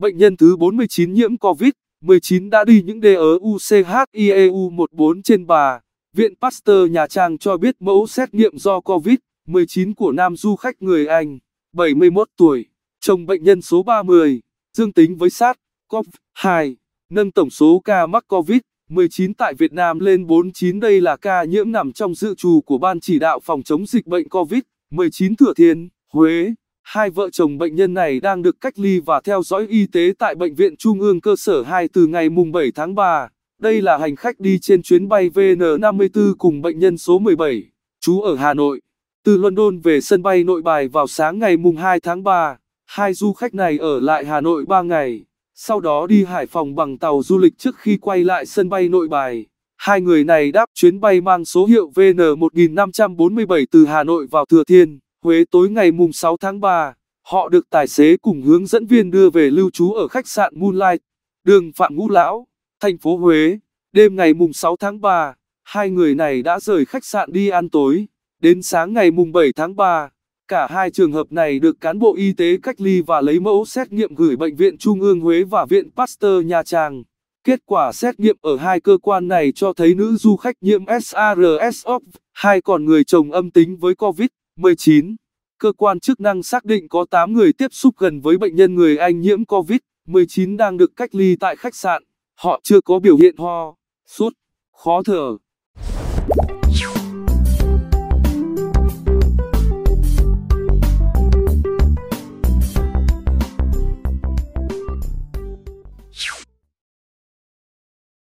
Bệnh nhân thứ 49 nhiễm COVID-19 đã đi những đê ở UCHIEU 14 trên bà Viện Pasteur Nhà Trang cho biết mẫu xét nghiệm do COVID-19 của nam du khách người Anh, 71 tuổi, chồng bệnh nhân số 30, dương tính với SARS-CoV-2, nâng tổng số ca mắc COVID-19 tại Việt Nam lên 49. Đây là ca nhiễm nằm trong dự trù của Ban chỉ đạo phòng chống dịch bệnh COVID-19 Thừa Thiên, Huế. Hai vợ chồng bệnh nhân này đang được cách ly và theo dõi y tế tại Bệnh viện Trung ương cơ sở 2 từ ngày 7 tháng 3. Đây là hành khách đi trên chuyến bay VN54 cùng bệnh nhân số 17, trú ở Hà Nội. Từ London về sân bay nội bài vào sáng ngày 2 tháng 3, hai du khách này ở lại Hà Nội 3 ngày, sau đó đi Hải Phòng bằng tàu du lịch trước khi quay lại sân bay nội bài. Hai người này đáp chuyến bay mang số hiệu VN1547 từ Hà Nội vào Thừa Thiên. Huế tối ngày mùng 6 tháng 3, họ được tài xế cùng hướng dẫn viên đưa về lưu trú ở khách sạn Moonlight, đường Phạm Ngũ Lão, thành phố Huế. Đêm ngày mùng 6 tháng 3, hai người này đã rời khách sạn đi ăn tối. Đến sáng ngày mùng 7 tháng 3, cả hai trường hợp này được cán bộ y tế cách ly và lấy mẫu xét nghiệm gửi Bệnh viện Trung ương Huế và Viện Pasteur Nha Trang. Kết quả xét nghiệm ở hai cơ quan này cho thấy nữ du khách nhiễm SARS-CoV-2 còn người chồng âm tính với COVID. 19. Cơ quan chức năng xác định có 8 người tiếp xúc gần với bệnh nhân người Anh nhiễm COVID-19 đang được cách ly tại khách sạn. Họ chưa có biểu hiện ho, sốt, khó thở.